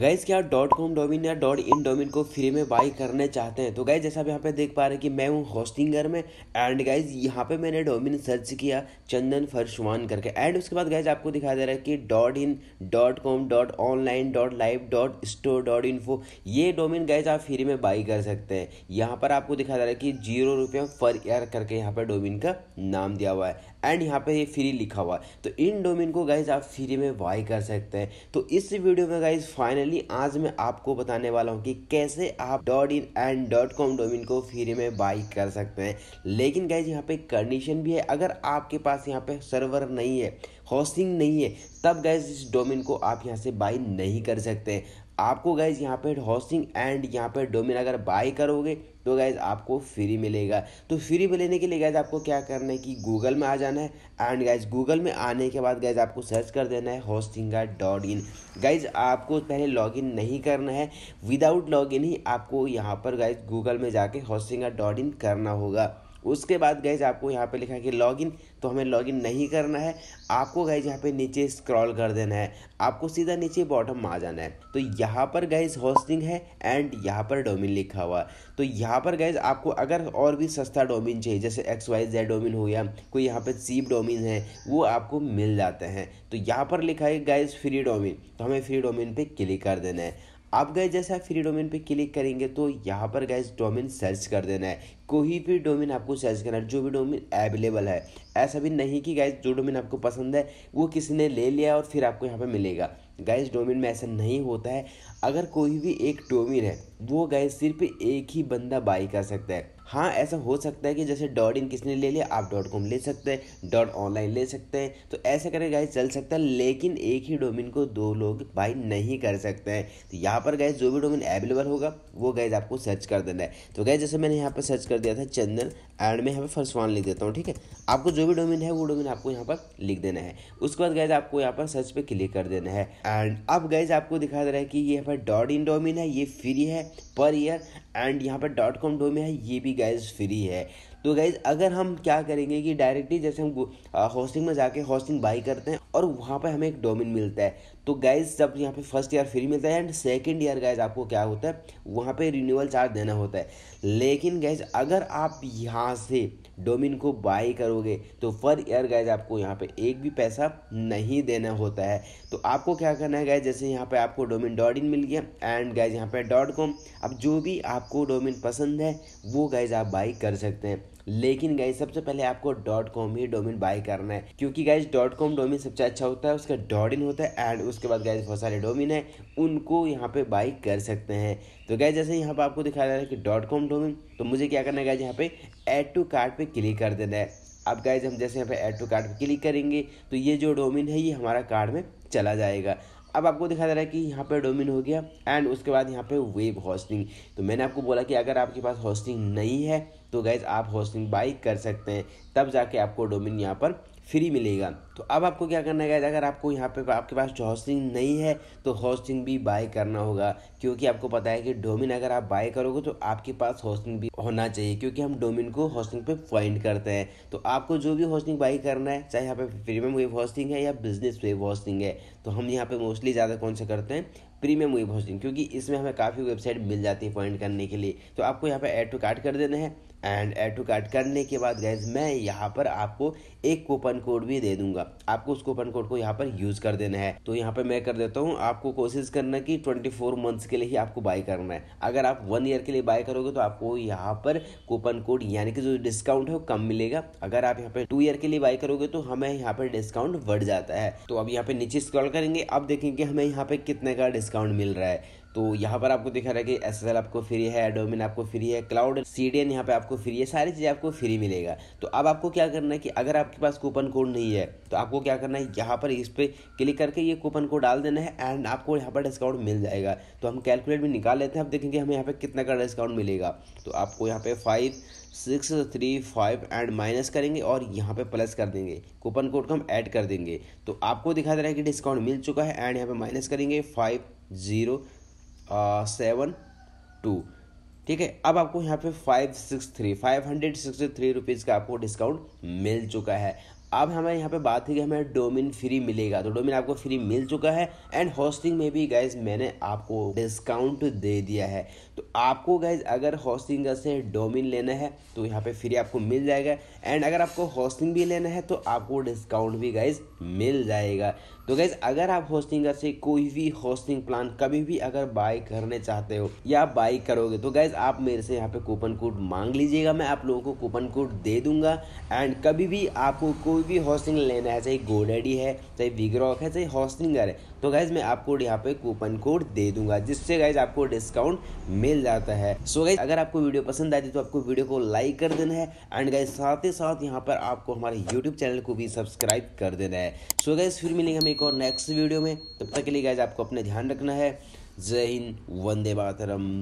gas क्या dot com domain या dot in domain को फ्री में बाई करने चाहते हैं तो गैस जैसा आप यहाँ पे देख पा रहे हैं कि मैं हूँ होस्टिंगर में एंड गाइज यहाँ पे मैंने डोमिन सर्च किया चंदन फरशवान करके एंड उसके बाद गाइज आपको दिखा दे रहा है कि dot in dot com dot online dot live dot store dot info ये डोमिन गाइज आप फ्री में बाई कर सकते हैं यहाँ पर आपको दिखा दे रहा है कि जीरो रुपये पर ईयर करके यहाँ पर डोमिन का नाम दिया हुआ है एंड यहाँ पे ये फ्री लिखा हुआ है तो इन डोमिन को गाइज आप फ्री में बाई कर सकते हैं तो इस वीडियो में गाइज फाइनल फाइनली आज मैं आपको बताने वाला हूँ कि कैसे आप dot in and dot com domain को फ्री में बाई कर सकते हैं लेकिन गाइज यहाँ पे कंडीशन भी है अगर आपके पास यहाँ पे सर्वर नहीं है हॉस्टिंग नहीं है तब गैस इस डोमेन को आप यहाँ से बाई नहीं कर सकते आपको गैज़ यहाँ पर हॉस्टिंग एंड यहाँ पर डोमेन अगर बाई करोगे तो गैज़ आपको फ्री मिलेगा तो फ्री में लेने के लिए गैज़ आपको क्या करना है कि गूगल में आ जाना है एंड गैज़ गूगल में आने के बाद गैज़ आपको सर्च कर देना है हॉस्टिंगा डॉट इन गैज़ आपको पहले लॉगिन नहीं करना है विदाउट लॉगिन ही आपको यहाँ पर गैज़ गूगल में जाके हॉस्टिंगा डॉट इन करना होगा उसके बाद गए आपको यहाँ पे लिखा है कि लॉगिन तो हमें लॉगिन नहीं करना है आपको गए यहाँ पे नीचे स्क्रॉल कर देना है आपको सीधा नीचे बॉटम आ जाना है तो यहाँ पर गए होस्टिंग है एंड यहाँ पर डोमिन लिखा हुआ है तो यहाँ पर गए आपको अगर और भी सस्ता डोमिन चाहिए जैसे एक्स वाई जेड डोमिन हो गया कोई यहाँ पर सीप डोमिन है वो आपको मिल जाते हैं तो यहाँ पर लिखा है गाइज फ्री डोमिन तो हमें फ्री डोमिन पर क्लिक कर देना है आप गए जैसे आप फ्री डोमेन पे क्लिक करेंगे तो यहाँ पर गए डोमेन सर्च कर देना है कोई भी डोमेन आपको सर्च करना है जो भी डोमेन अवेलेबल है ऐसा भी नहीं कि गाइज जो डोमेन आपको पसंद है वो किसी ने ले लिया और फिर आपको यहाँ पर मिलेगा गाइज डोमेन में ऐसा नहीं होता है अगर कोई भी एक डोमेन है वो गए सिर्फ एक ही बंदा बाई कर सकता है हाँ ऐसा हो सकता है कि जैसे डॉट इन किसने ले लिया आप डॉट कॉम ले सकते हैं डॉट ऑनलाइन ले सकते हैं तो ऐसा करके गाइस चल सकता है लेकिन एक ही डोमेन को दो लोग बाई नहीं कर सकते हैं तो यहाँ पर गाइस जो भी डोमेन अवेलेबल होगा वो गाइज आपको सर्च कर देना है तो गाइस जैसे मैंने यहाँ पर सर्च कर दिया था चंदन एंड मैं यहाँ पर फर्स्ट वन लिख देता हूँ ठीक है आपको जो भी डोमेन है वो डोमेन आपको यहाँ पर लिख देना है उसके बाद गाइज आपको यहाँ पर सर्च पर क्लिक कर देना है एंड अब गाइज आपको दिखा दे रहा है कि ये यहाँ पर डॉट इन डोमेन है ये फ्री है पर ईयर एंड यहाँ पर डॉट कॉम डोमे है ये भी गाइज फ्री है तो गाइज अगर हम क्या करेंगे कि डायरेक्टली जैसे हम हॉस्टिंग में जाके हॉस्टिंग बाई करते हैं और वहाँ पर हमें एक डोमेन मिलता है तो गाइज जब यहाँ पे फर्स्ट ईयर फ्री मिलता है एंड सेकेंड ईयर गाइज आपको क्या होता है वहाँ पे रिन्यूअल चार्ज देना होता है लेकिन गाइज अगर आप यहाँ से डोमिन को बाई करोगे तो पर ईयर गाइज आपको यहाँ पे एक भी पैसा नहीं देना होता है तो आपको क्या करना है गाइज जैसे यहाँ पे आपको डोमिन डॉट इन मिल गया एंड गाइज यहाँ पे डॉट कॉम अब जो भी आपको डोमिन पसंद है वो गाइज आप बाई कर सकते हैं लेकिन गाइज सबसे पहले आपको डॉट कॉम ही डोमिन बाई करना है क्योंकि गाइज डॉट कॉम डोमिन सबसे अच्छा होता है उसका डॉट इन होता है एंड उस उसके बाद गैस बहुत सारे डोमिन है उनको यहाँ पे बाई कर सकते हैं तो गैस जैसे यहाँ पे आपको दिखाया जा रहा है कि डॉट कॉम डोमिन तो मुझे क्या करना है गैस यहाँ पे ऐड टू कार्ड पे क्लिक कर देना है अब गैस हम जैसे यहाँ पे ऐड टू कार्ड पे क्लिक करेंगे तो ये जो डोमिन है ये हमारा कार्ड में चला जाएगा अब आपको दिखा दे रहा है कि यहाँ पे डोमिन हो गया एंड उसके बाद यहाँ पे वेब होस्टिंग तो मैंने आपको बोला कि अगर आपके पास होस्टिंग नहीं है तो गाइज आप होस्टिंग बाई कर सकते हैं तब जाके आपको डोमिन यहाँ पर फ्री मिलेगा तो अब आपको क्या करना है अगर आपको यहाँ पे आपके पास हॉस्टिंग नहीं है तो हॉस्टिंग भी बाय करना होगा क्योंकि आपको पता है कि डोमिन अगर आप बाय करोगे तो आपके पास हॉस्टिंग भी होना चाहिए क्योंकि हम डोमिन को हॉस्टिंग पे फाइंड करते हैं तो आपको जो भी हॉस्टिंग बाई करना है चाहे यहाँ पे प्रीमियम वेब हॉस्टिंग है या बिजनेस वेब हॉस्टिंग है तो हम यहाँ पे मोस्टली ज़्यादा कौन सा करते हैं प्रीमियम वेब होस्टिंग क्योंकि इसमें हमें काफ़ी वेबसाइट मिल जाती है पॉइंट करने के लिए तो आपको यहाँ पर ऐड टू कार्ट कर देना है एंड ऐड टू कार्ट करने के बाद गैस मैं यहाँ पर आपको एक कूपन कोड भी दे दूंगा आपको उस कूपन कोड को यहाँ पर यूज़ कर देना है तो यहाँ पर मैं कर देता हूँ आपको कोशिश करना कि 24 मंथ्स के लिए ही आपको बाय करना है अगर आप वन ईयर के लिए बाय करोगे तो आपको यहाँ पर कूपन कोड यानी कि जो डिस्काउंट है वो कम मिलेगा अगर आप यहाँ पर टू ईयर के लिए बाय करोगे तो हमें यहाँ पर डिस्काउंट बढ़ जाता है तो अब यहाँ पर नीचे स्क्रॉल करेंगे अब देखेंगे हमें यहाँ पर कितने का डिस्काउंट मिल रहा है तो यहाँ पर आपको दिखा रहा है कि एस आपको फ्री है एडोमिन आपको फ्री है क्लाउड सी डी यहाँ पे आपको फ्री है सारी चीज़ें आपको फ्री मिलेगा तो अब आपको क्या करना है कि अगर आपके पास कूपन कोड नहीं है तो आपको क्या करना है यहाँ पर इस पर क्लिक करके ये कूपन कोड डाल देना है एंड आपको यहाँ पर डिस्काउंट मिल जाएगा तो हम कैलकुलेट भी निकाल लेते हैं आप देखेंगे हमें यहाँ पर कितना का डिस्काउंट मिलेगा तो आपको यहाँ पर five six three five and minus करेंगे और यहाँ पे प्लस कर देंगे कूपन कोड को हम ऐड कर देंगे तो आपको दिखा दे रहा है कि डिस्काउंट मिल चुका है एंड यहाँ पे माइनस करेंगे फाइव ज़ीरो सेवन टू ठीक है अब आपको यहाँ पे five six three five hundred sixty three rupees का आपको डिस्काउंट मिल चुका है अब हमें यहाँ पे बात थी कि हमें डोमिन फ्री मिलेगा तो डोमिन आपको फ्री मिल चुका है एंड होस्टिंग में भी गाइज मैंने आपको डिस्काउंट दे दिया है तो आपको गैज अगर हॉस्टिंग से डोमिन लेना है तो यहाँ पे फ्री आपको मिल जाएगा एंड अगर आपको हॉस्टिंग भी लेना है तो आपको डिस्काउंट भी गाइज मिल जाएगा तो गैज अगर आप हॉस्टिंग से कोई भी हॉस्टिंग प्लान कभी भी अगर बाय करने चाहते हो या बाय करोगे तो गैज आप मेरे से यहाँ पे कूपन कोड मांग लीजिएगा मैं आप लोगों को कूपन कोड दे दूंगा एंड कभी भी आपको कोई भी हॉस्टिंग लेना है चाहे गोडेडी है चाहे विग्रॉक है चाहे हॉस्टिंगर है तो गैज मैं आपको यहाँ पे कूपन कोड दे दूंगा जिससे गाइज आपको डिस्काउंट मिल मिल जाता है सो so गाइज अगर आपको वीडियो पसंद आती तो आपको वीडियो को लाइक कर देना है एंड गाइज साथ ही साथ यहाँ पर आपको हमारे यूट्यूब चैनल को भी सब्सक्राइब कर देना है सो so गाइज फिर मिलेंगे हम एक और नेक्स्ट वीडियो में तब तक के लिए गाइज आपको अपने ध्यान रखना है जय हिंद वंदे मातरम